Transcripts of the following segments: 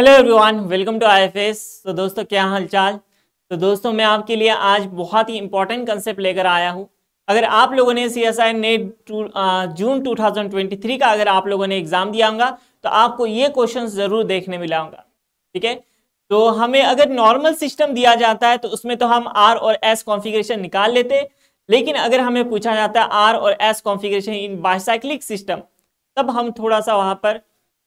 Hello everyone welcome to IFS तो दोस्तों क्या हालचाल तो दोस्तों मैं आपके लिए आज बहुत ही इंपॉर्टेंट कंसेप्ट लेकर आया हूँ अगर आप लोगों ने सी एस आई नेट जून 2023 का अगर आप लोगों ने एग्जाम दिया होगा तो आपको ये क्वेश्चन जरूर देखने मिला होगा ठीक है तो हमें अगर नॉर्मल सिस्टम दिया जाता है तो उसमें तो हम आर और एस कॉन्फिग्रेशन निकाल लेते लेकिन अगर हमें पूछा जाता है आर और S configuration in bicyclic system तब हम थोड़ा सा वहाँ पर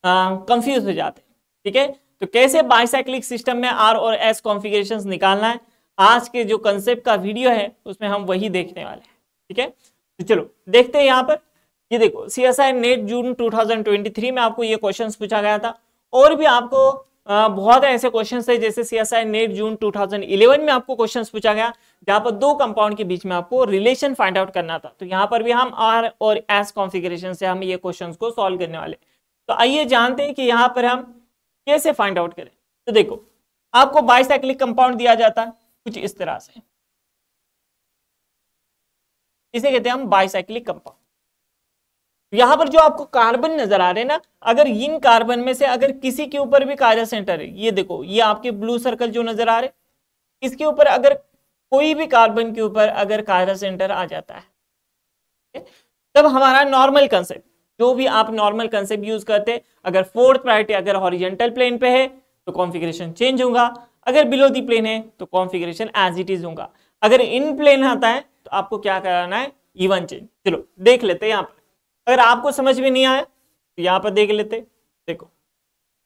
कंफ्यूज हो जाते ठीक है तो कैसे बाइसाइक्लिक सिस्टम में आर और एस कॉन्फ़िगरेशन निकालना है आज के जो कंसेप्ट का वीडियो है उसमें हम वही देखने वाले हैं ठीक है तो चलो देखते हैं यहाँ पर ये देखो C S I NET June two thousand twenty three में आपको ये क्वेश्चन पूछा गया था और भी आपको बहुत ऐसे क्वेश्चन है जैसे C S I NET June two thousand eleven में आपको क्वेश्चन पूछा गया जहाँ पर दो कंपाउंड के बीच में आपको रिलेशन फाइंड आउट करना था तो यहाँ पर भी हम आर और एस कॉन्फिगरेशन से हम ये क्वेश्चन को सॉल्व करने वाले तो आइए जानते हैं कि यहाँ पर हम कैसे फाइंड आउट करें तो देखो आपको बाइसाइक्लिक कंपाउंड दिया जाता है कुछ इस तरह से इसे कहते हैं हम बाइसाइक्लिक कंपाउंड यहां पर जो आपको कार्बन नजर आ रहे हैं ना अगर इन कार्बन में से अगर किसी के ऊपर भी कार्य सेंटर है ये देखो ये आपके ब्लू सर्कल जो नजर आ रहे इसके ऊपर अगर कोई भी कार्बन के ऊपर अगर कार्य सेंटर आ जाता है तब हमारा नॉर्मल कंसेप्ट जो भी आप नॉर्मल कंसेप्ट यूज करते अगर फोर्थ प्रायोरिटी अगर हॉरिजेंटल प्लेन पे है तो कॉन्फिग्रेशन चेंज होगा अगर बिलो दी प्लेन है तो कॉन्फिग्रेशन एज इट इज होगा अगर इन प्लेन आता है तो आपको क्या कराना है इवन चेंज चलो देख लेते हैं यहाँ पर अगर आपको समझ में नहीं आया तो यहाँ पर देख लेते देखो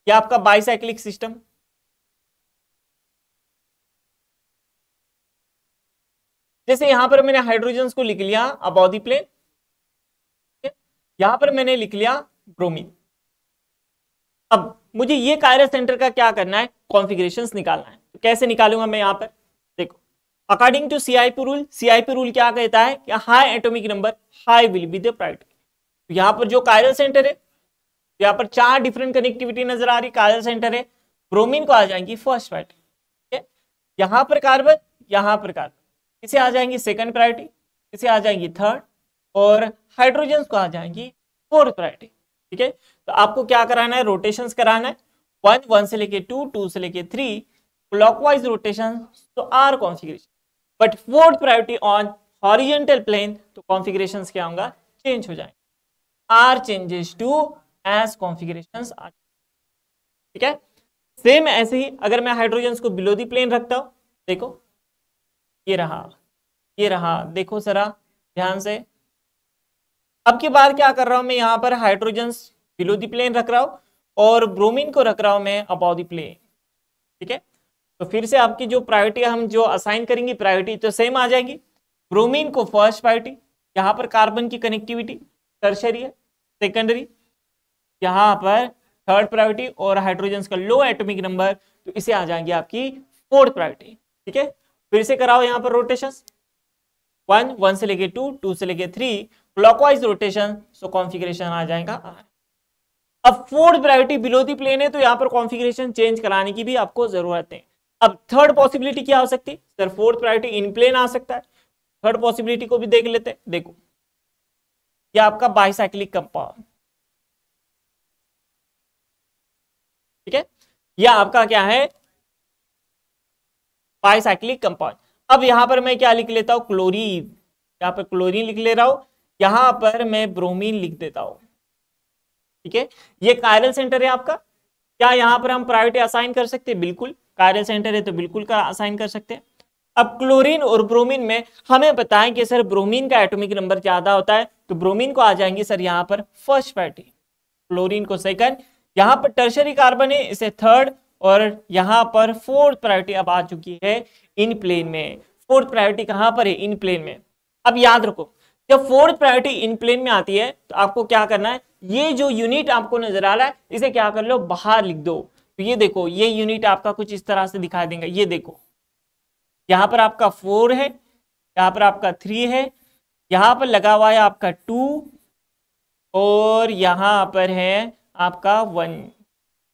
ये आपका बाइसाइक्लिक सिस्टम जैसे यहां पर मैंने हाइड्रोजन को लिख लिया अबाउट दी प्लेन यहां पर मैंने लिख लिया ब्रोमीन अब मुझे ये कायरस सेंटर का क्या करना है कॉन्फिग्रेशन निकालना है तो कैसे निकालूंगा मैं यहां पर देखो according to CIP rule CIP rule क्या कहता है कि high atomic number high will be the तो पर जो कायरल सेंटर है यहां पर चार डिफरेंट कनेक्टिविटी नजर आ रही कायरल सेंटर है ब्रोमीन को आ जाएंगी फर्स्ट प्रायोरिटी ठीक है पर कार्बन यहां पर कार्बन इसे आ जाएंगी सेकंड प्रायोरिटी इसे आ जाएंगी थर्ड और हाइड्रोजन को आ जाएंगी फोर्थ प्रायोरिटी ठीक है तो आपको क्या कराना है रोटेशन कराना है वन वन से लेके टू टू से लेके थ्री क्लॉकवाइज रोटेशन तो R configuration but fourth priority on horizontal plane तो कॉन्फिग्रेशन क्या होगा चेंज हो जाएंगे R changes to S configuration R ठीक है सेम ऐसे ही अगर मैं हाइड्रोजन को बिलो दी प्लेन रखता हूं देखो ये रहा ये रहा देखो सरा ध्यान से अब की बार क्या कर रहा हूं मैं यहां पर हाइड्रोजन बिलो दी प्लेन रख रहा हूं और ब्रोमीन को रख रहा हूं मैं अबाउ दी प्लेन ठीक है तो फिर से आपकी जो प्रायोरिटी हम जो असाइन करेंगे प्रायोरिटी तो सेम आ जाएगी ब्रोमीन को फर्स्ट प्रायोरिटी यहां पर कार्बन की कनेक्टिविटी टर्शरी है सेकेंडरी यहां पर थर्ड प्रायोरिटी और हाइड्रोजन का लो एटोमिक नंबर तो इसे आ जाएंगे आपकी फोर्थ प्रायोरिटी ठीक है फिर से कराओ यहां पर रोटेशन वन वन से लेके टू टू से लेके three clockwise rotation so configuration आ जाएगा अब fourth gravity below the plane है तो यहाँ पर कॉन्फिग्रेशन चेंज कराने की भी आपको जरूरत है अब थर्ड पॉसिबिलिटी क्या हो सकती है sir fourth priority in plane आ सकता है थर्ड पॉसिबिलिटी को भी देख लेते हैं देखो यह आपका बाइसाइक्लिक कंपाउंड ठीक है यह आपका क्या है बाइसाइक्लिक कंपाउंड अब यहां पर मैं क्या लिख लेता हूं क्लोरीन यहां पर क्लोरीन लिख ले रहा हूं यहां पर मैं ब्रोमीन लिख देता हूं ठीक है ये कायरल सेंटर है आपका क्या यहां पर हम प्रायोरिटी असाइन कर सकते हैं बिल्कुल कायरल सेंटर है तो बिल्कुल का असाइन कर सकते हैं अब क्लोरीन और ब्रोमीन में हमें बताएं कि सर ब्रोमीन का एटॉमिक नंबर ज्यादा होता है तो ब्रोमीन को आ जाएंगे सर यहाँ पर फर्स्ट पार्टी क्लोरीन को सेकंड यहाँ पर टर्शरी कार्बन है इसे थर्ड और यहाँ पर फोर्थ प्रायोरिटी अब आ चुकी है इन प्लेन में फोर्थ प्रायोरिटी कहाँ पर है इन प्लेन में अब याद रखो जब फोर्थ प्रायोरिटी इन प्लेन में आती है तो आपको क्या करना है ये जो यूनिट आपको नजर आ रहा है इसे क्या कर लो बाहर लिख दो तो ये देखो ये यूनिट आपका कुछ इस तरह से दिखाई देगा ये देखो यहाँ पर आपका फोर है यहां पर आपका थ्री है यहां पर लगा हुआ है आपका टू और यहां पर है आपका वन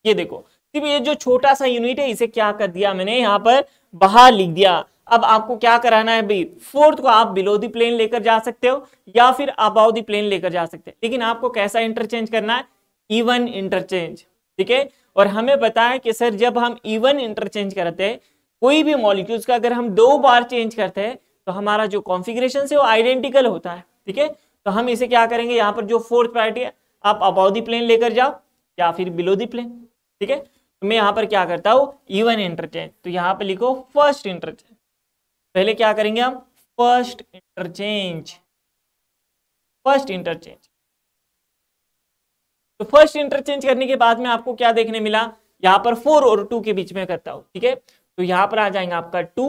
ये देखो सिर्फ तो ये जो छोटा सा यूनिट है इसे क्या कर दिया मैंने यहां पर बाहर लिख दिया अब आपको क्या कराना है भाई फोर्थ को आप बिलो दी प्लेन लेकर जा सकते हो या फिर अबाउ दी प्लेन लेकर जा सकते हैं लेकिन आपको कैसा इंटरचेंज करना है इवन इंटरचेंज ठीक है और हमें पता है कि सर जब हम इवन इंटरचेंज करते हैं कोई भी मॉलिक्यूल्स का अगर हम दो बार चेंज करते हैं तो हमारा जो कॉन्फिग्रेशन है वो आइडेंटिकल होता है ठीक है तो हम इसे क्या करेंगे यहाँ पर जो फोर्थ प्रायोरिटी है आप अबाउ दी प्लेन लेकर जाओ या फिर बिलो दी प्लेन ठीक है तो मैं यहाँ पर क्या करता हूँ इवन इंटरचेंज तो यहाँ पर लिखो फर्स्ट इंटरचेंज पहले क्या करेंगे हम फर्स्ट इंटरचेंज फर्स्ट इंटरचेंज तो फर्स्ट इंटरचेंज करने के बाद में आपको क्या देखने मिला यहां पर फोर और टू के बीच में करता हूं ठीक है तो यहां पर आ जाएंगे आपका टू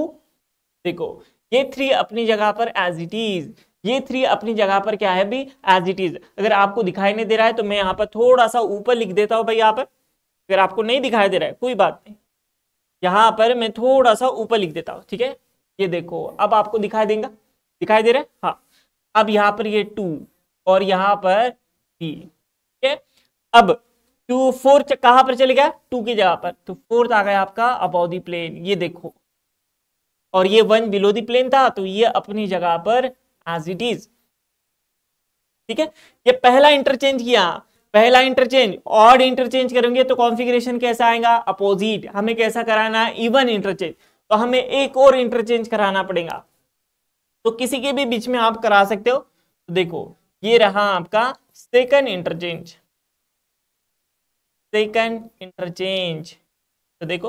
देखो ये थ्री अपनी जगह पर एज इट इज ये थ्री अपनी जगह पर क्या है भी एज इट इज अगर आपको दिखाई नहीं दे रहा है तो मैं यहाँ पर थोड़ा सा ऊपर लिख देता हूं भाई यहां पर अगर आपको नहीं दिखाई दे रहा है कोई बात नहीं यहां पर मैं थोड़ा सा ऊपर लिख देता हूं ठीक है ये देखो अब आपको दिखाई देगा दिखाई दे रहा है हाँ अब यहाँ पर ये टू और यहाँ पर थ्री ठीक है अब टू फोर कहाँ पर चले गया टू की जगह पर तो फोर्थ आ गया आपका अबाउ दी प्लेन ये देखो और ये वन बिलो दी प्लेन था तो ये अपनी जगह पर एज इट इज ठीक है ये पहला इंटरचेंज किया पहला इंटरचेंज और इंटरचेंज करेंगे तो कॉन्फ़िगरेशन कैसा आएगा अपोजिट हमें कैसा कराना है इवन इंटरचेंज तो हमें एक और इंटरचेंज कराना पड़ेगा तो किसी के भी बीच में आप करा सकते हो तो देखो ये रहा आपका सेकंड इंटरचेंज सेकंड इंटरचेंज तो देखो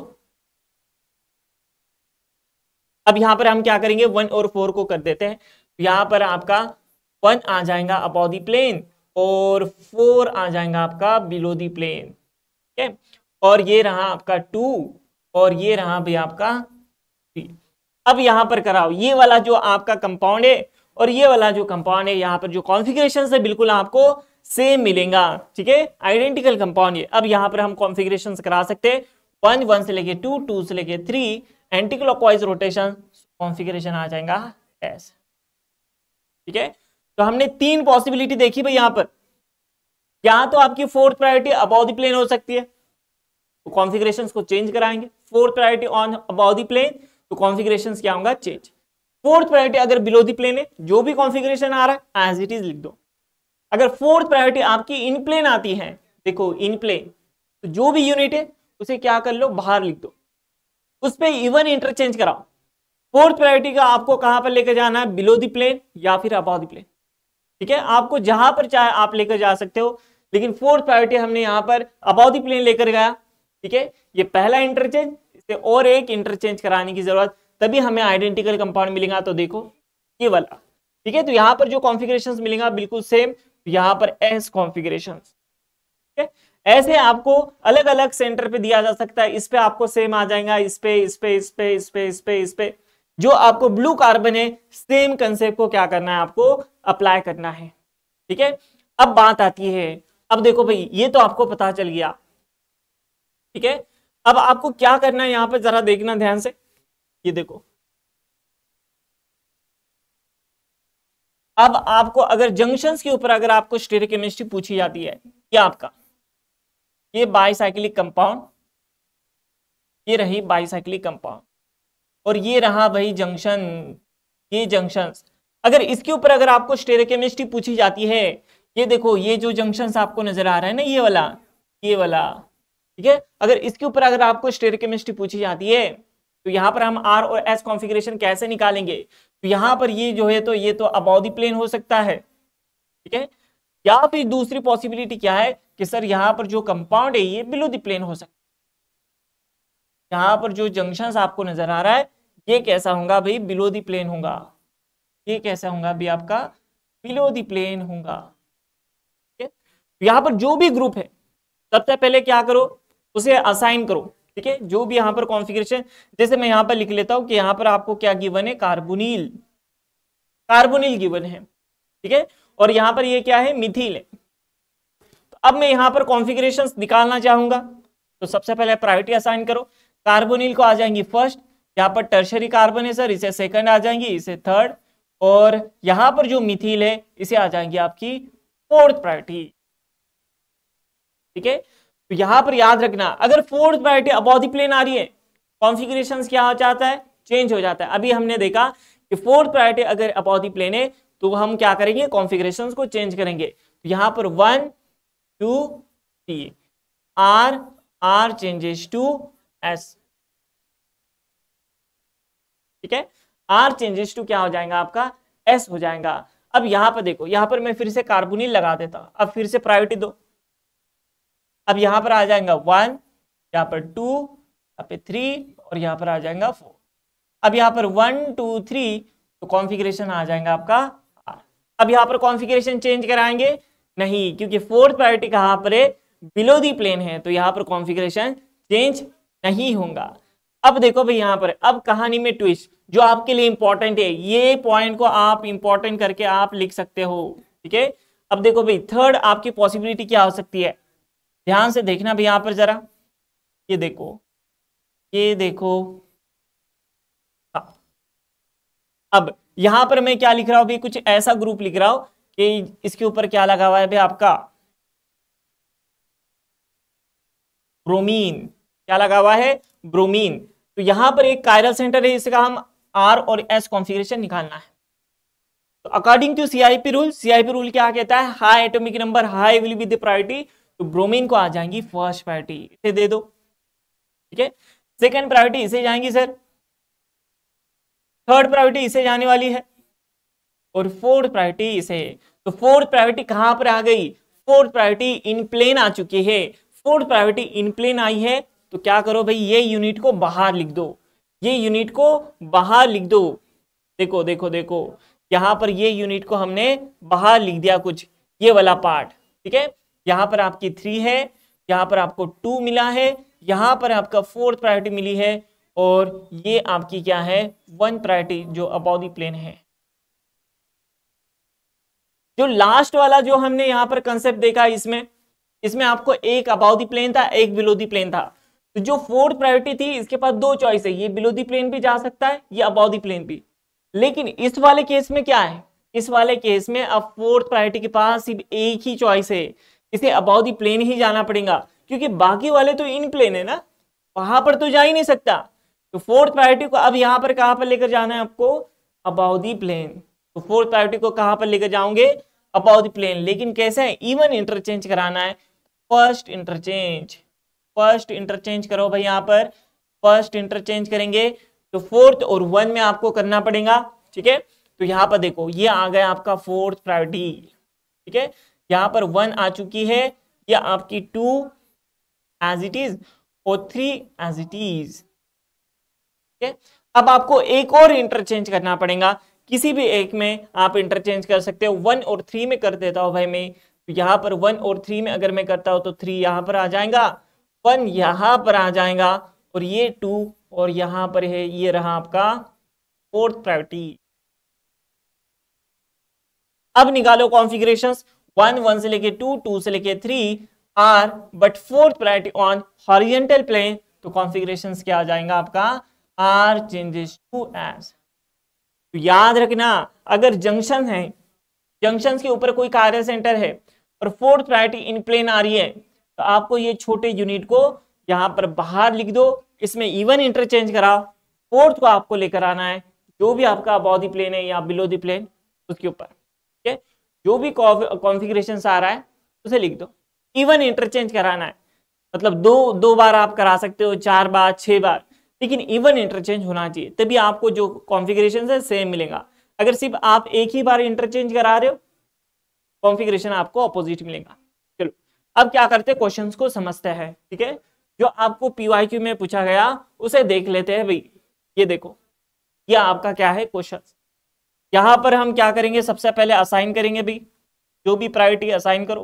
अब यहां पर हम क्या करेंगे वन और फोर को कर देते हैं यहां पर आपका वन आ जाएगा अबाउ दी प्लेन और फोर आ जाएगा आपका बिलो दी प्लेन ठीक है और ये रहा आपका टू और ये रहा भी आपका अब यहां पर कराओ ये वाला जो आपका कंपाउंड है और ये वाला जो कंपाउंड है यहां पर जो कॉन्फिग्रेशन है बिल्कुल आपको सेम मिलेगा ठीक है आइडेंटिकल कंपाउंड है अब यहां पर हम कॉन्फिग्रेशन करा सकते हैं वन वन से लेके टू टू से लेके three anti clockwise rotation configuration आ जाएगा एस ठीक है तो हमने तीन पॉसिबिलिटी देखी भाई यहां पर यहां तो आपकी fourth priority above the plane हो सकती है तो कॉन्फिग्रेशन को चेंज कराएंगे fourth priority on above the plane तो कॉन्फिग्रेशन क्या होगा चेंज फोर्थ प्रायोरिटी अगर बिलो दी प्लेन है जो भी कॉन्फिग्रेशन आ रहा है एज इट इज लिख दो अगर फोर्थ प्रायोरिटी आपकी इन प्लेन आती है देखो इन प्लेन तो जो भी यूनिट है उसे क्या कर लो बाहर लिख दो उस पर इवन इंटरचेंज कराओ फोर्थ प्रायोरिटी का आपको कहां पर लेकर जाना है बिलो दी प्लेन या फिर अबाउ दी प्लेन ठीक है आपको जहां पर चाहे आप लेकर जा सकते हो लेकिन फोर्थ प्रायोरिटी हमने यहां पर अबाउ दी प्लेन लेकर गया ठीक है ये पहला इंटरचेंज सकते हैं और एक इंटरचेंज कराने की जरूरत तभी हमें आइडेंटिकल कंपाउंड मिलेगा तो देखो ये वाला ठीक है तो यहाँ पर जो कॉन्फिग्रेशन मिलेगा बिल्कुल सेम यहाँ पर एस कॉन्फिग्रेशन ठीक है ऐसे आपको अलग अलग सेंटर पे दिया जा सकता है इस पे आपको सेम आ जाएगा इस पे इस पे इस पे इस पे इस पे इस पे जो आपको ब्लू कार्बन है सेम कंसेप्ट को क्या करना है आपको अप्लाई करना है ठीक है अब बात आती है अब देखो भाई ये तो आपको पता चल गया ठीक है अब आपको क्या करना है यहां पर जरा देखना ध्यान से ये देखो अब आपको अगर जंक्शंस के ऊपर अगर आपको स्टेर केमिस्ट्री पूछी जाती है ये आपका ये बाईसाइकिल कंपाउंड ये रही बाईसाइकिल कंपाउंड और ये रहा भाई जंक्शन ये जंक्शन अगर इसके ऊपर अगर आपको स्टेर केमिस्ट्री पूछी जाती है ये देखो ये जो जंक्शन आपको नजर आ रहा है ना ये वाला ये वाला ठीक है अगर इसके ऊपर अगर आपको स्टेर केमिस्ट्री पूछी जाती है तो यहाँ पर हम आर और एस कॉन्फिग्रेशन कैसे निकालेंगे तो यहाँ पर ये जो है तो ये तो अबाउदी प्लेन हो सकता है ठीक है या फिर दूसरी पॉसिबिलिटी क्या है कि सर यहाँ पर जो कंपाउंड है ये बिलो दी प्लेन हो सकता है यहाँ पर जो जंक्शन आपको नजर आ रहा है ये कैसा होगा भाई बिलो दी प्लेन होगा ये कैसा होगा भाई आपका बिलो दी प्लेन होगा ठीक है तो यहाँ पर जो भी ग्रुप है सबसे पहले क्या करो उसे असाइन करो ठीक है जो भी यहाँ पर कॉन्फिग्रेशन जैसे मैं यहां पर लिख लेता हूं कि यहां पर आपको क्या गिवन है कार्बोनिल कार्बोनिल गिवन है ठीक है और यहां पर ये क्या है मिथिल है तो अब मैं यहां पर कॉन्फिग्रेशन निकालना चाहूंगा तो सबसे पहले प्रायोरिटी असाइन करो कार्बोनिल को आ जाएंगी फर्स्ट यहाँ पर टर्शरी कार्बन है सर इसे सेकंड आ जाएंगी इसे थर्ड और यहां पर जो मिथिल है इसे आ जाएंगी आपकी फोर्थ प्रायोरिटी ठीक है तो यहां पर याद रखना अगर फोर्थ प्रायोरिटी अबॉधी प्लेन आ रही है कॉन्फिग्रेशन क्या हो जाता है चेंज हो जाता है अभी हमने देखा कि फोर्थ प्रायोरिटी अगर अबॉधी प्लेन है तो हम क्या करेंगे कॉन्फिग्रेशन को चेंज करेंगे तो यहां पर one two three R R changes to S ठीक है आर चेंजेस टू क्या हो जाएगा आपका एस हो जाएगा अब यहां पर देखो यहां पर मैं फिर से कार्बोनिल लगा देता अब फिर से प्रायोरिटी दो अब यहां पर आ जाएगा वन यहाँ पर टू यहाँ पे थ्री और यहां पर आ जाएगा फोर अब यहां पर वन टू थ्री तो कॉन्फ़िगरेशन आ जाएगा आपका आर अब यहां पर कॉन्फ़िगरेशन चेंज कराएंगे नहीं क्योंकि फोर्थ प्रायोरिटी कहां पर है बिलो दी प्लेन है तो यहां पर कॉन्फ़िगरेशन चेंज नहीं होगा अब देखो भाई यहां पर अब कहानी में ट्विस्ट जो आपके लिए इंपॉर्टेंट है ये पॉइंट को आप इंपॉर्टेंट करके आप लिख सकते हो ठीक है अब देखो भाई थर्ड आपकी पॉसिबिलिटी क्या हो सकती है ध्यान से देखना भी यहाँ पर जरा ये देखो ये देखो हाँ। अब यहां पर मैं क्या लिख रहा हूं भी कुछ ऐसा ग्रुप लिख रहा हूं कि इसके ऊपर क्या लगा हुआ है भी आपका ब्रोमीन क्या लगा हुआ है ब्रोमीन तो यहां पर एक कायरल सेंटर है इसका हम आर और एस कॉन्फ़िगरेशन निकालना है तो according to CIP rule CIP rule क्या कहता है high atomic number high will be the priority तो ब्रोमीन को आ जाएंगी फर्स्ट प्रायोरिटी इसे दे दो ठीक है सेकेंड प्रायोरिटी इसे जाएंगी सर थर्ड प्रायोरिटी इसे जाने वाली है और फोर्थ प्रायोरिटी इसे तो फोर्थ प्रायोरिटी कहां पर आ गई फोर्थ प्रायोरिटी इन प्लेन आ चुकी है फोर्थ प्रायोरिटी इन प्लेन आई है तो क्या करो भाई ये यूनिट को बाहर लिख दो ये यूनिट को बाहर लिख दो देखो देखो देखो यहां पर ये यूनिट को हमने बाहर लिख दिया कुछ ये वाला पार्ट ठीक है यहाँ पर आपकी थ्री है यहाँ पर आपको टू मिला है यहाँ पर आपका फोर्थ प्रायोरिटी मिली है और ये आपकी क्या है वन प्रायोरिटी जो अबाउ प्लेन है जो लास्ट वाला जो हमने यहाँ पर कंसेप्ट देखा इसमें इसमें आपको एक अबाउ दी प्लेन था एक बिलो प्लेन था तो जो फोर्थ प्रायोरिटी थी इसके पास दो चॉइस है ये बिलो प्लेन भी जा सकता है ये अबाउ प्लेन भी लेकिन इस वाले केस में क्या है इस वाले केस में अब फोर्थ प्रायोरिटी के पास सिर्फ एक ही चॉइस है इसे अबाउ दी प्लेन ही जाना पड़ेगा क्योंकि बाकी वाले तो इन प्लेन है ना वहां पर तो जा ही नहीं सकता तो फोर्थ प्रायोरिटी को अब यहाँ पर कहाँ पर लेकर जाना है आपको अबाउ दी प्लेन तो फोर्थ प्रायोरिटी को कहाँ पर लेकर जाओगे अबाउ दी प्लेन लेकिन कैसे है इवन इंटरचेंज कराना है फर्स्ट इंटरचेंज फर्स्ट इंटरचेंज करो भाई यहाँ पर फर्स्ट इंटरचेंज करेंगे तो फोर्थ और वन में आपको करना पड़ेगा ठीक है तो यहाँ पर देखो ये आ गया आपका फोर्थ प्रायोरिटी ठीक है यहाँ पर वन आ चुकी है या आपकी टू एज इट इज और थ्री एज इट इज अब आपको एक और इंटरचेंज करना पड़ेगा किसी भी एक में आप इंटरचेंज कर सकते हो वन और थ्री में कर देता हूं भाई मैं तो पर वन और थ्री में अगर मैं करता हूं तो थ्री यहां पर आ जाएगा वन यहां पर आ जाएगा और ये टू और यहां पर है ये रहा आपका फोर्थ प्रायोरिटी अब निकालो कॉन्फ़िगरेशंस वन वन से लेके टू टू से लेके three R but fourth priority on horizontal plane तो कॉन्फ़िगरेशन क्या आ जाएगा आपका आर चेंजेस टू एस तो याद रखना अगर जंक्शन है जंक्शन के ऊपर कोई कार्य सेंटर है और फोर्थ प्रायोरिटी इन प्लेन आ रही है तो आपको ये छोटे यूनिट को यहाँ पर बाहर लिख दो इसमें इवन इंटरचेंज कराओ फोर्थ को आपको लेकर आना है जो भी आपका अबाउ प्लेन है या बिलो द प्लेन उसके ऊपर ठीक है जो भी कॉन्फिग्रेशन आ रहा है उसे लिख दो इवन इंटरचेंज कराना है मतलब दो दो बार आप करा सकते हो चार बार छः बार लेकिन इवन इंटरचेंज होना चाहिए तभी आपको जो कॉन्फिग्रेशन है सेम मिलेगा अगर सिर्फ आप एक ही बार इंटरचेंज करा रहे हो कॉन्फिग्रेशन आपको अपोजिट मिलेगा चलो अब क्या करते हैं क्वेश्चन को समझते हैं ठीक है जो आपको पीवाईक्यू में पूछा गया उसे देख लेते हैं भाई ये देखो ये आपका क्या है क्वेश्चन यहां पर हम क्या करेंगे सबसे पहले असाइन करेंगे भी जो भी प्रायोरिटी असाइन करो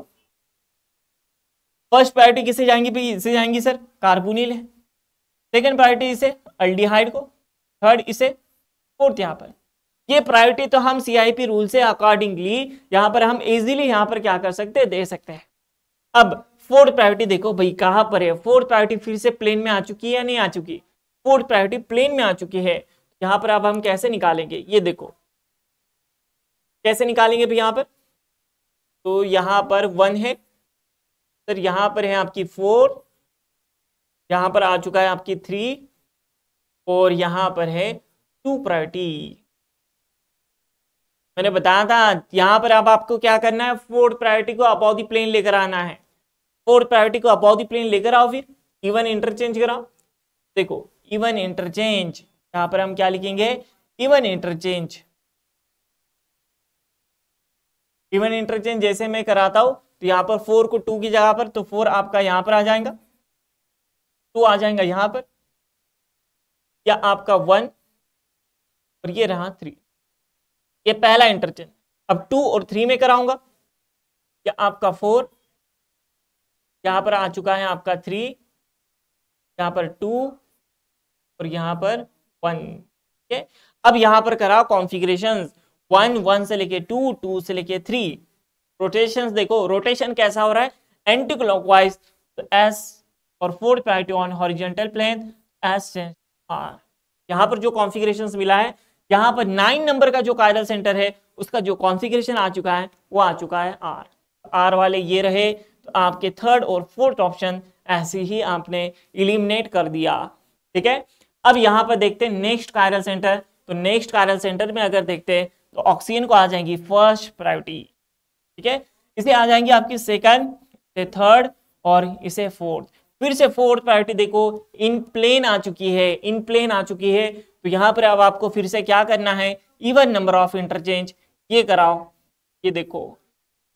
फर्स्ट प्रायोरिटी किसे जाएंगी भी इसे जाएंगी सर कार्बोनिल है सेकेंड प्रायोरिटी इसे अल्डीहाइड को थर्ड इसे फोर्थ यहां पर ये प्रायोरिटी तो हम सीआईपी रूल से अकॉर्डिंगली यहाँ पर हम इजीली यहाँ पर क्या कर सकते हैं दे सकते हैं अब फोर्थ प्रायोरिटी देखो भाई कहां पर है फोर्थ प्रायोरिटी फिर से प्लेन में आ चुकी है या नहीं आ चुकी फोर्थ प्रायोरिटी प्लेन में आ चुकी है यहां पर अब हम कैसे निकालेंगे ये देखो कैसे निकालेंगे भी यहां पर तो यहां पर वन है सर यहां पर है आपकी फोर यहां पर आ चुका है आपकी थ्री और यहां पर है टू प्रायोरिटी मैंने बताया था यहां पर अब आपको क्या करना है फोर्थ प्रायोरिटी को अबाउ दी प्लेन लेकर आना है फोर्थ प्रायोरिटी को अबाउ दी प्लेन लेकर आओ फिर इवन इंटरचेंज कराओ देखो इवन इंटरचेंज यहां पर हम क्या लिखेंगे इवन इंटरचेंज इवन इंटरचेंज जैसे मैं कराता हूं तो यहां पर फोर को टू की जगह पर तो फोर आपका यहां पर आ जाएगा टू आ जाएगा यहां पर या आपका वन और ये रहा थ्री ये पहला इंटरचेंज अब टू और थ्री में कराऊंगा या आपका फोर यहां पर आ चुका है आपका थ्री यहां पर टू और यहां पर वन ठीक है अब यहां पर करा कॉन्फ़िगरेशंस वन वन से लेके टू टू से लेके थ्री रोटेशन देखो रोटेशन कैसा हो रहा है एंटी क्लॉक वाइज तो एस और fourth priority on horizontal plane S R यहाँ पर जो कॉन्फिग्रेशन मिला है यहाँ पर नाइन नंबर का जो कायरल सेंटर है उसका जो कॉन्फिग्रेशन आ चुका है वो आ चुका है आर आर वाले ये रहे तो आपके थर्ड और फोर्थ ऑप्शन ऐसे ही आपने इलिमिनेट कर दिया ठीक है अब यहाँ पर देखते हैं नेक्स्ट कायरल सेंटर तो नेक्स्ट कायरल सेंटर में अगर देखते हैं तो ऑक्सीजन को आ जाएंगी फर्स्ट प्रायोरिटी ठीक है इसे आ जाएंगी आपकी सेकंड से थर्ड और इसे फोर्थ फिर से फोर्थ प्रायोरिटी देखो इन प्लेन आ चुकी है इन प्लेन आ चुकी है तो यहां पर अब आपको फिर से क्या करना है इवन नंबर ऑफ इंटरचेंज ये कराओ ये देखो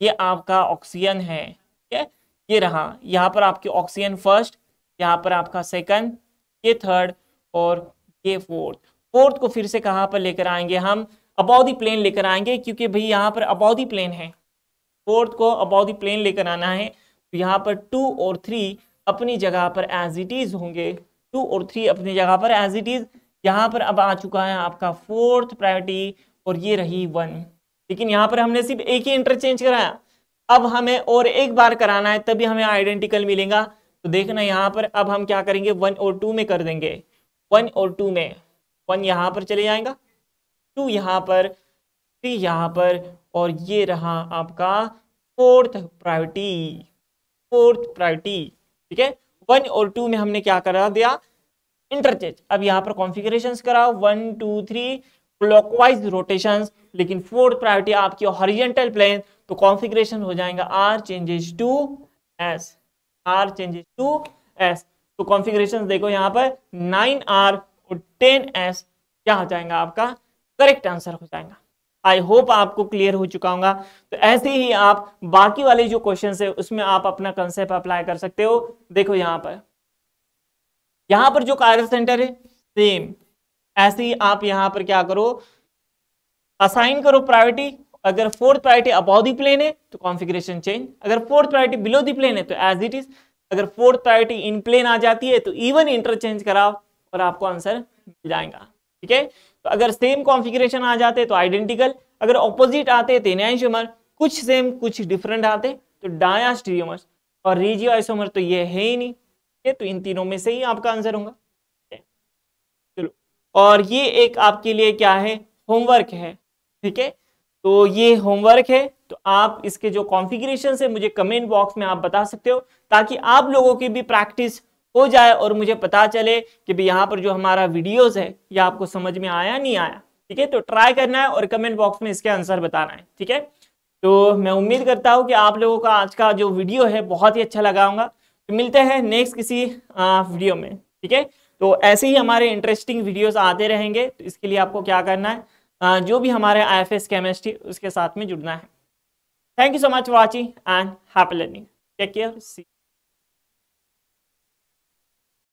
ये आपका ऑक्सीजन है ठीक है ये रहा यहाँ पर आपकी ऑक्सीजन फर्स्ट यहाँ पर आपका सेकंड ये थर्ड और ये फोर्थ फोर्थ को फिर से कहाँ पर लेकर आएंगे हम अबाउ दी प्लेन लेकर आएंगे क्योंकि भाई यहाँ पर अबाउ दी प्लेन है फोर्थ को अबाउ दी प्लेन लेकर आना है तो यहाँ पर टू और थ्री अपनी जगह पर एज इट इज होंगे टू और थ्री अपनी जगह पर एज इट इज यहाँ पर अब आ चुका है आपका फोर्थ प्रायोरिटी और ये रही वन लेकिन यहाँ पर हमने सिर्फ एक ही इंटरचेंज कराया अब हमें और एक बार कराना है तभी हमें आइडेंटिकल मिलेगा तो देखना यहाँ पर अब हम क्या करेंगे वन और टू में कर देंगे वन और टू में वन यहाँ पर चले जाएगा टू यहाँ पर थ्री यहाँ पर और ये रहा आपका फोर्थ प्रायोरिटी फोर्थ प्रायोरिटी ठीक है वन और टू में हमने क्या करा दिया इंटरचेंज अब यहाँ पर कॉन्फिग्रेशन करा one two three clockwise rotation लेकिन फोर्थ प्रायोरिटी आपकी हॉरिजेंटल प्लेन तो कॉन्फिग्रेशन हो जाएगा R changes to S R changes to S तो कॉन्फिग्रेशन देखो यहाँ पर नाइन आर और टेन एस क्या हो जाएगा आपका करेक्ट आंसर हो जाएगा आई होप आपको क्लियर हो चुका होगा तो ऐसे ही आप बाकी वाले जो क्वेश्चन है उसमें आप अपना कंसेप्ट अप्लाई कर सकते हो देखो यहां पर यहां पर जो कार्य सेंटर है सेम ऐसे ही आप यहां पर क्या करो असाइन करो प्रायोरिटी अगर fourth priority above the plane है तो कॉन्फ़िगरेशन चेंज अगर fourth priority below the plane है तो एज इट इज अगर फोर्थ प्रायोरिटी इन प्लेन आ जाती है तो इवन इंटरचेंज कराओ और आपको आंसर मिल जाएगा ठीक है तो अगर सेम कॉन्फ़िगरेशन आ जाते तो आइडेंटिकल अगर ऑपोजिट आते तो एनाइसोमर कुछ सेम कुछ डिफरेंट आते तो डायास्टीरियोमर्स और रीजियो आइसोमर तो ये है ही नहीं ये तो इन तीनों में से ही आपका आंसर होगा चलो और ये एक आपके लिए क्या है होमवर्क है ठीक है तो ये होमवर्क है तो आप इसके जो कॉन्फ़िगरेशन है मुझे कमेंट बॉक्स में आप बता सकते हो ताकि आप लोगों की भी प्रैक्टिस हो जाए और मुझे पता चले कि भी यहाँ पर जो हमारा वीडियोस है ये आपको समझ में आया नहीं आया ठीक है तो ट्राई करना है और कमेंट बॉक्स में इसके आंसर बताना है ठीक है तो मैं उम्मीद करता हूँ कि आप लोगों का आज का जो वीडियो है बहुत ही अच्छा लगा होगा तो मिलते हैं नेक्स्ट किसी वीडियो में ठीक है तो ऐसे ही हमारे इंटरेस्टिंग वीडियोज आते रहेंगे तो इसके लिए आपको क्या करना है जो भी हमारे आई एफ एस केमिस्ट्री उसके साथ में जुड़ना है thank you so much watching and happy learning take care C